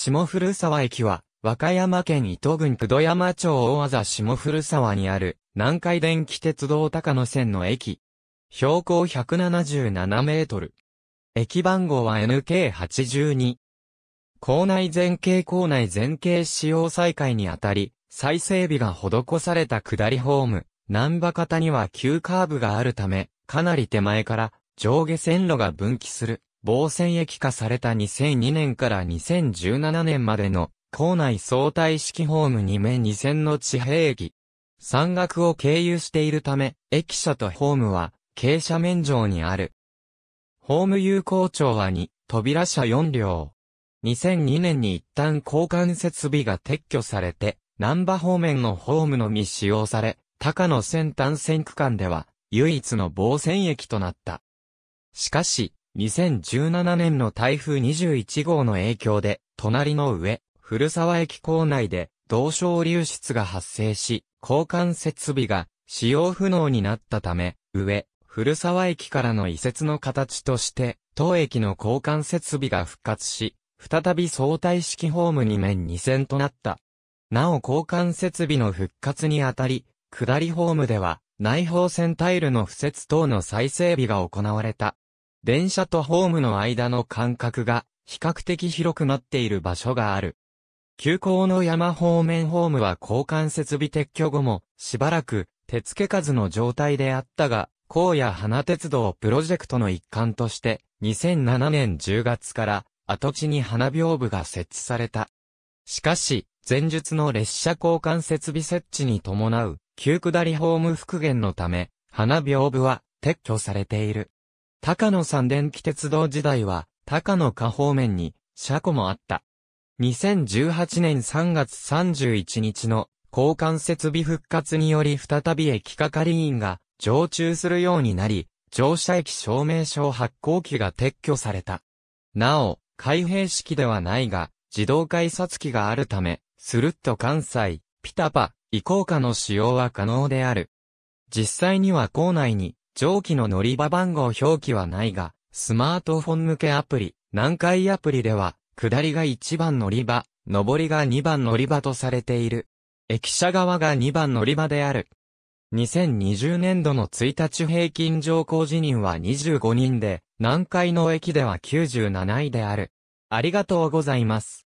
下古沢駅は、和歌山県伊東郡久戸山町大和下古沢にある、南海電気鉄道高野線の駅。標高177メートル。駅番号は NK82。校内前景校内前景使用再開にあたり、再整備が施された下りホーム、南波方には急カーブがあるため、かなり手前から上下線路が分岐する。防戦液化された2002年から2017年までの校内相対式ホーム2面2000の地平駅。山岳を経由しているため、駅舎とホームは傾斜面上にある。ホーム有効庁は2、扉車4両。2002年に一旦交換設備が撤去されて、南波方面のホームのみ使用され、高野先端線区間では、唯一の防線駅となった。しかし、2017年の台風21号の影響で、隣の上、古沢駅構内で、同床流出が発生し、交換設備が使用不能になったため、上、古沢駅からの移設の形として、当駅の交換設備が復活し、再び相対式ホーム2面2線となった。なお交換設備の復活にあたり、下りホームでは、内包線タイルの付設等の再整備が行われた。電車とホームの間の間隔が比較的広くなっている場所がある。急行の山方面ホームは交換設備撤去後もしばらく手付け数の状態であったが、荒野花鉄道プロジェクトの一環として2007年10月から跡地に花屏風が設置された。しかし、前述の列車交換設備設置に伴う、急下りホーム復元のため、花屏風は撤去されている。高野山電気鉄道時代は、高野下方面に、車庫もあった。2018年3月31日の交換設備復活により再び駅係員が常駐するようになり、乗車駅証明書発行機が撤去された。なお、開閉式ではないが、自動改札機があるため、スルッと関西、ピタパ、移行下の使用は可能である。実際には校内に上記の乗り場番号表記はないが、スマートフォン向けアプリ、南海アプリでは、下りが1番乗り場、上りが2番乗り場とされている。駅舎側が2番乗り場である。2020年度の1日平均乗降辞任は25人で、南海の駅では97位である。ありがとうございます。